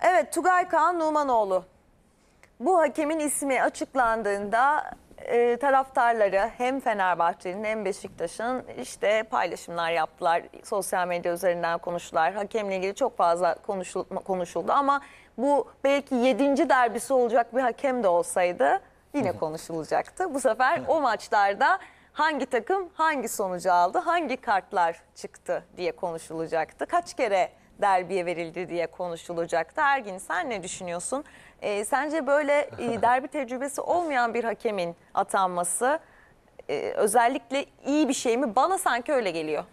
Evet Tugay Kaan Numanoğlu. Bu hakemin ismi açıklandığında e, taraftarları hem Fenerbahçe'nin hem Beşiktaş'ın işte paylaşımlar yaptılar. Sosyal medya üzerinden konuştular. Hakemle ilgili çok fazla konuşuldu ama bu belki yedinci derbisi olacak bir hakem de olsaydı yine konuşulacaktı. Bu sefer o maçlarda hangi takım hangi sonucu aldı, hangi kartlar çıktı diye konuşulacaktı. Kaç kere derbiye verildi diye konuşulacaktı. Ergin sen ne düşünüyorsun? E, sence böyle e, derbi tecrübesi olmayan bir hakemin atanması e, özellikle iyi bir şey mi? Bana sanki öyle geliyor.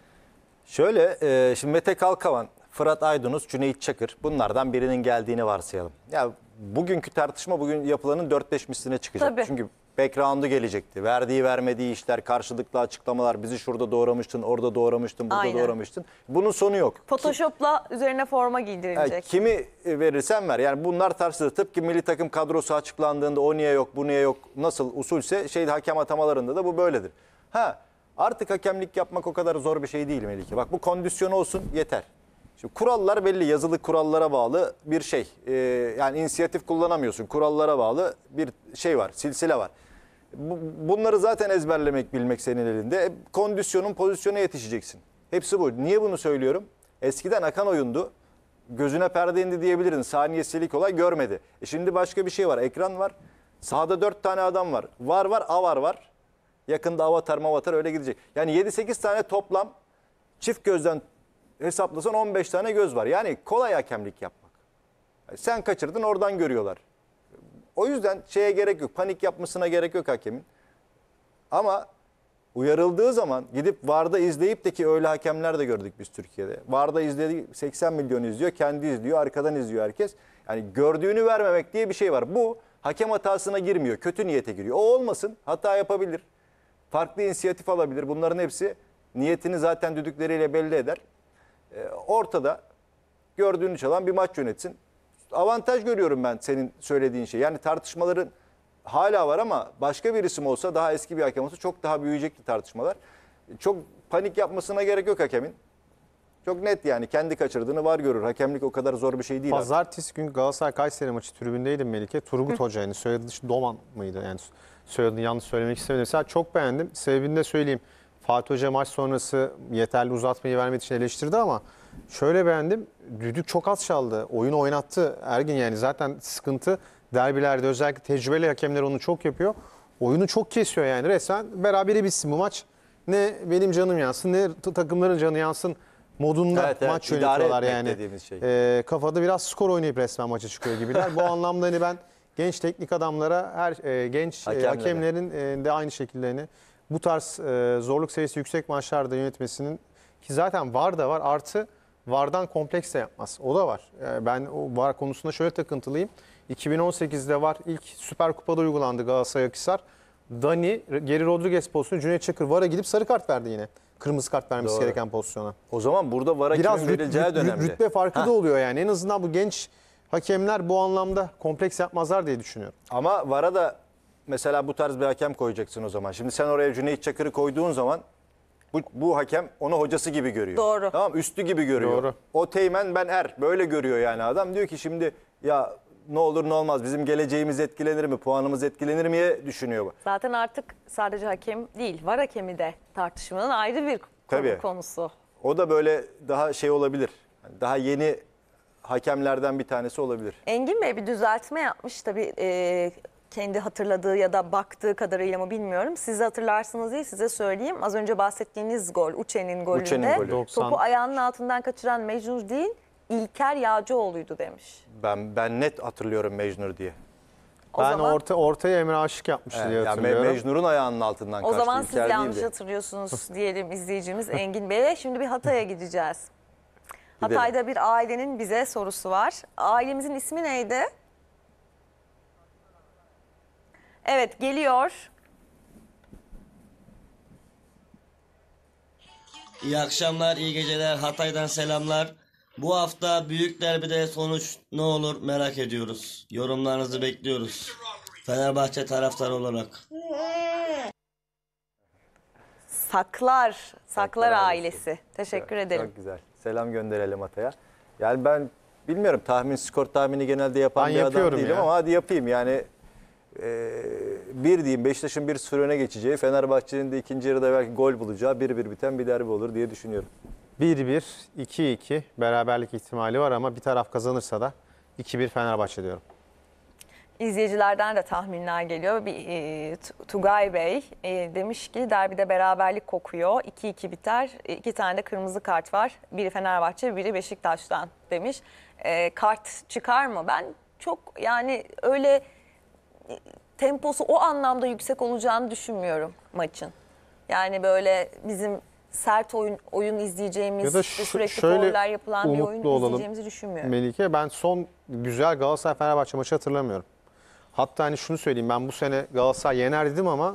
Şöyle e, şimdi Mete Kalkavan, Fırat Aydınus, Cüneyt Çakır bunlardan birinin geldiğini varsayalım. Ya bugünkü tartışma bugün yapılanın dörtleşmişsine çıkacak. Tabii. Çünkü background'u gelecekti. Verdiği vermediği işler, karşılıklı açıklamalar. Bizi şurada doğramıştın, orada doğramıştın, burada Aynen. doğramıştın. Bunun sonu yok. Photoshop'la Ki, üzerine forma giydirilecek. Yani kimi verirsen ver. Yani bunlar tartışılır. Tıpkı milli takım kadrosu açıklandığında o niye yok, bu niye yok, nasıl usulse şey hakem atamalarında da bu böyledir. Ha artık hakemlik yapmak o kadar zor bir şey değil Melike. Bak bu kondisyon olsun yeter. Şimdi kurallar belli yazılı kurallara bağlı bir şey. Ee, yani inisiyatif kullanamıyorsun. Kurallara bağlı bir şey var, silsile var bunları zaten ezberlemek bilmek senin elinde. E, kondisyonun pozisyona yetişeceksin. Hepsi bu. Niye bunu söylüyorum? Eskiden akan oyundu. Gözüne perde indi diyebilirdin. Saniyesilik olay görmedi. E şimdi başka bir şey var. Ekran var. Sahada dört tane adam var. Var var avar var. Yakında avatar mavatar öyle gidecek. Yani 7-8 tane toplam çift gözden hesaplasan 15 tane göz var. Yani kolay hakemlik yapmak. Sen kaçırdın oradan görüyorlar. O yüzden şeye gerek yok. Panik yapmasına gerek yok hakemin. Ama uyarıldığı zaman gidip VAR'da izleyip de ki öyle hakemler de gördük biz Türkiye'de. VAR'da izledi 80 milyon izliyor, kendi izliyor, arkadan izliyor herkes. Yani gördüğünü vermemek diye bir şey var. Bu hakem hatasına girmiyor, kötü niyete giriyor. O olmasın, hata yapabilir. Farklı inisiyatif alabilir. Bunların hepsi niyetini zaten düdükleriyle belli eder. Ee, ortada gördüğünü çalan bir maç yönetsin avantaj görüyorum ben senin söylediğin şey. Yani tartışmaların hala var ama başka bir isim olsa daha eski bir hakem olsa çok daha büyüyecekti tartışmalar. Çok panik yapmasına gerek yok hakemin. Çok net yani kendi kaçırdığını var görür. Hakemlik o kadar zor bir şey değil. Pazartesi günü Galatasaray Kayseri maçı tribündeydim Melike. Turgut Hı. Hoca'yı yani soyadı Doman mıydı? Yani soyadını yanlış söylemek istemedim. Mesela çok beğendim. Sebebini de söyleyeyim. Fatih Hoca maç sonrası yeterli uzatmayı vermediği için eleştirdi ama Şöyle beğendim. Düdük çok az çaldı. Oyunu oynattı Ergin yani zaten sıkıntı derbilerde özellikle tecrübeli hakemler onu çok yapıyor. Oyunu çok kesiyor yani resmen. Berabere bitsin bu maç. Ne benim canım yansın ne takımların canı yansın modunda Evet, evet, maç idare yönetiyorlar yani. şey. Ee, kafada biraz skor oynayıp resmen maça çıkıyor gibiler. Bu anlamda hani ben genç teknik adamlara, her e, genç e, Hakemlere. hakemlerin e, de aynı şekillerini hani bu tarz e, zorluk seviyesi yüksek maçlarda yönetmesinin ki zaten var da var artı VAR'dan komplekse yapmaz. O da var. Ee, ben o VAR konusunda şöyle takıntılıyım. 2018'de VAR ilk Süper Kupa'da uygulandı Galatasaray Akhisar. Dani, Geri Rodriguez pozisyonu Cüneyt Çakır VAR'a gidip sarı kart verdi yine. Kırmızı kart vermesi Doğru. gereken pozisyona. O zaman burada VAR'a Biraz kimin verileceği rüt, rüt, önemli. Rütbe farkı ha. da oluyor yani. En azından bu genç hakemler bu anlamda kompleks yapmazlar diye düşünüyorum. Ama VAR'a da mesela bu tarz bir hakem koyacaksın o zaman. Şimdi sen oraya Cüneyt Çakır'ı koyduğun zaman bu, bu hakem onu hocası gibi görüyor. Doğru. Tamam üstü gibi görüyor. Doğru. O teğmen ben er. Böyle görüyor yani adam. Diyor ki şimdi ya ne olur ne olmaz bizim geleceğimiz etkilenir mi puanımız etkilenir miye düşünüyor bu. Zaten artık sadece hakem değil var hakemi de tartışmanın ayrı bir konu Tabii. konusu. O da böyle daha şey olabilir. Daha yeni hakemlerden bir tanesi olabilir. Engin Bey bir düzeltme yapmış tabii e, kendi hatırladığı ya da baktığı kadarıyla mı bilmiyorum. Siz hatırlarsınız diye size söyleyeyim. Az önce bahsettiğiniz gol Uçen'in golünde Uçen'in golü. 90. topu ayağının altından kaçıran Mecnun değil İlker Yağcıoğlu'ydu demiş. Ben ben net hatırlıyorum Mecnur diye. O ben zaman, orta, ortaya Emre Aşık yapmıştı evet, diye hatırlıyorum. Yani Mecnur'un ayağının altından kaçtı. O zaman İlker siz yanlış değildi. hatırlıyorsunuz diyelim izleyicimiz Engin Bey'e. Şimdi bir Hatay'a gideceğiz. Gidelim. Hatay'da bir ailenin bize sorusu var. Ailemizin ismi neydi? Evet geliyor. İyi akşamlar, iyi geceler. Hatay'dan selamlar. Bu hafta büyük derbide sonuç ne olur merak ediyoruz. Yorumlarınızı bekliyoruz. Fenerbahçe taraftarı olarak. Saklar, Saklar, Saklar ailesi. ailesi. Teşekkür evet, ederim. Çok güzel. Selam gönderelim Atay'a. Yani ben bilmiyorum tahmin skor tahmini genelde yapan ben bir adam değilim ya. ama hadi yapayım. Yani e, bir diyeyim Beşiktaş'ın bir sürü geçeceği, Fenerbahçe'nin de ikinci yarıda belki gol bulacağı bir bir biten bir derbi olur diye düşünüyorum. 1-1, 2-2 beraberlik ihtimali var ama bir taraf kazanırsa da 2-1 Fenerbahçe diyorum. İzleyicilerden de tahminler geliyor. Bir, e, Tugay Bey e, demiş ki derbide beraberlik kokuyor. 2-2 biter. E, iki tane de kırmızı kart var. Biri Fenerbahçe, biri Beşiktaş'tan demiş. E, kart çıkar mı? Ben çok yani öyle temposu o anlamda yüksek olacağını düşünmüyorum maçın. Yani böyle bizim sert oyun oyun izleyeceğimiz, ya da sürekli şöyle yapılan bir oyun olalım. izleyeceğimizi düşünmüyorum. Melike ben son güzel Galatasaray Fenerbahçe maçı hatırlamıyorum. Hatta hani şunu söyleyeyim ben bu sene Galatasaray yener dedim ama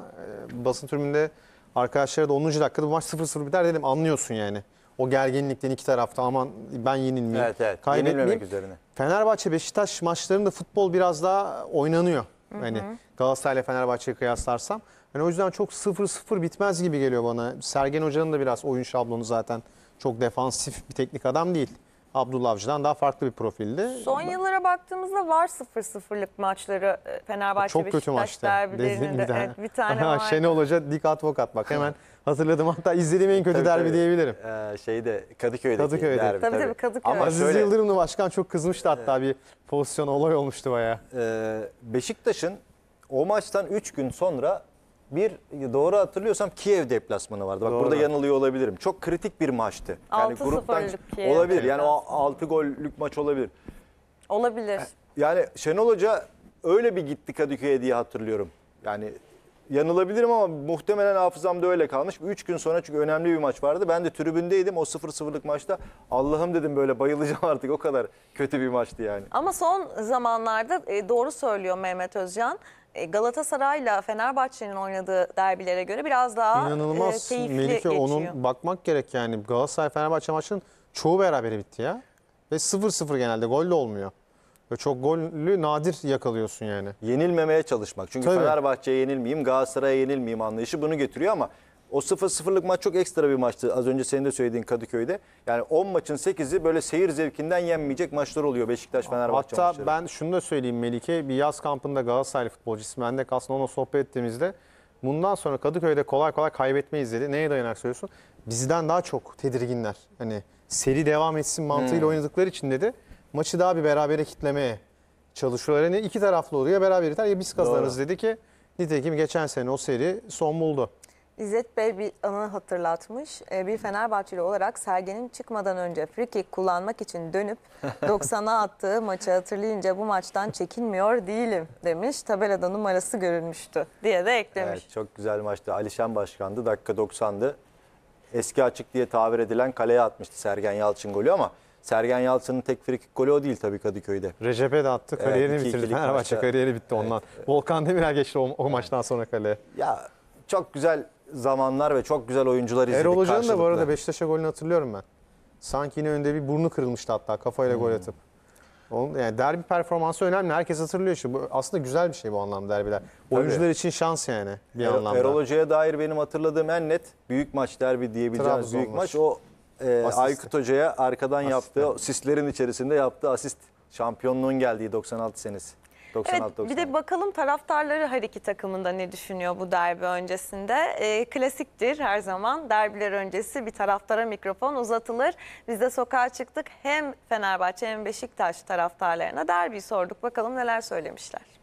e, basın türünde arkadaşlara da 10. dakikada bu maç 0-0 biter dedim anlıyorsun yani. O gerginlikten iki tarafta aman ben yenilmeyeyim, evet, evet. kaybetmeyeyim. Yenilmemek üzerine. Fenerbahçe Beşiktaş maçlarında futbol biraz daha oynanıyor. Hani Galatasaray'la Fenerbahçe'yi kıyaslarsam. yani o yüzden çok 0-0 bitmez gibi geliyor bana. Sergen Hoca'nın da biraz oyun şablonu zaten çok defansif bir teknik adam değil. Abdullah Avcı'dan daha farklı bir profildi. Son yıllara baktığımızda var 0-0'lık maçları e, Fenerbahçe Çok Beşiktaş kötü maçtı. Bir tane, evet, bir tane var. Şenol Hoca dik advokat bak hemen hatırladım. Hatta izlediğim en kötü tabii, derbi tabii. diyebilirim. Ee, şeyde Kadıköy'deki Kadıköy'de. derbi. Tabii tabii Kadıköy. Ama Aziz şöyle, Yıldırım'la başkan çok kızmıştı hatta bir pozisyon olay olmuştu baya. E, ee, Beşiktaş'ın o maçtan 3 gün sonra bir doğru hatırlıyorsam Kiev deplasmanı vardı. Bak doğru. burada yanılıyor olabilirim. Çok kritik bir maçtı. Yani gruptan Kiev olabilir. Yani o 6 gollük maç olabilir. Olabilir. Yani Şenol Hoca öyle bir gitti Kadıköy'e diye hatırlıyorum. Yani yanılabilirim ama muhtemelen hafızamda öyle kalmış. 3 gün sonra çünkü önemli bir maç vardı. Ben de tribündeydim o 0-0'lık maçta. Allah'ım dedim böyle bayılacağım artık o kadar kötü bir maçtı yani. Ama son zamanlarda e, doğru söylüyor Mehmet Özcan. E, Galatasaray'la Fenerbahçe'nin oynadığı derbilere göre biraz daha İnanılmaz. E, keyifli Melike, geçiyor. onun bakmak gerek yani Galatasaray-Fenerbahçe maçının çoğu berabere bitti ya. Ve 0-0 genelde golle olmuyor. Ve çok gollü nadir yakalıyorsun yani. Yenilmemeye çalışmak. Çünkü Fenerbahçe'ye yenilmeyeyim, Galatasaray'a yenilmeyeyim anlayışı bunu getiriyor ama o 0-0'lık maç çok ekstra bir maçtı. Az önce senin de söylediğin Kadıköy'de. Yani 10 maçın 8'i böyle seyir zevkinden yenmeyecek maçlar oluyor Beşiktaş-Fenerbahçe Hatta maçları. ben şunu da söyleyeyim Melike. Bir yaz kampında Galatasaray futbolcu Smennek aslında ona sohbet ettiğimizde bundan sonra Kadıköy'de kolay kolay kaybetmeyiz dedi. Neye dayanak söylüyorsun? Bizden daha çok tedirginler. Hani seri devam etsin mantığıyla hmm. oynadıkları için dedi. Maçı daha bir berabere kitlemeye çalışıyorlar. Yani iki taraflı oluyor. ya Beraber iter ya biz kazanırız Doğru. dedi ki nitekim geçen sene o seri son buldu. İzzet Bey bir anı hatırlatmış. Ee, Bir Fenerbahçeli olarak Sergen'in çıkmadan önce free kullanmak için dönüp 90'a attığı maçı hatırlayınca bu maçtan çekinmiyor değilim demiş. Tabelada numarası görünmüştü diye de eklemiş. Evet, çok güzel maçtı. Alişan Başkan'dı. Dakika 90'dı. Eski açık diye tabir edilen kaleye atmıştı Sergen Yalçın golü ama Sergen Yalçın'ın tek frikik golü o değil tabii Kadıköy'de. Recep'e de attı. Evet, Kariyerini iki bitirdi. ikilik Fenerbahçe maçta. kariyeri bitti ondan. Volkan Demirel geçti o, o maçtan sonra kaleye. Ya çok güzel zamanlar ve çok güzel oyuncular izledik Erol Hoca'nın da bu arada Beşiktaş'a golünü hatırlıyorum ben. Sanki yine önde bir burnu kırılmıştı hatta kafayla hmm. gol atıp. Onun, yani derbi performansı önemli. Herkes hatırlıyor işte. Bu aslında güzel bir şey bu anlamda derbiler. Oyuncular için şans yani bir er, anlamda. Erol Hoca'ya dair benim hatırladığım en net büyük maç derbi diyebileceğimiz Trabzon büyük olur. maç. O e, Aykut Hoca'ya arkadan Asist. yaptığı, asist. sislerin içerisinde yaptığı asist. Şampiyonluğun geldiği 96 senesi. 96, evet, bir de bakalım taraftarları her iki takımında ne düşünüyor bu derbi öncesinde. E, klasiktir her zaman derbiler öncesi bir taraftara mikrofon uzatılır. Biz de sokağa çıktık hem Fenerbahçe hem Beşiktaş taraftarlarına derbi sorduk. Bakalım neler söylemişler.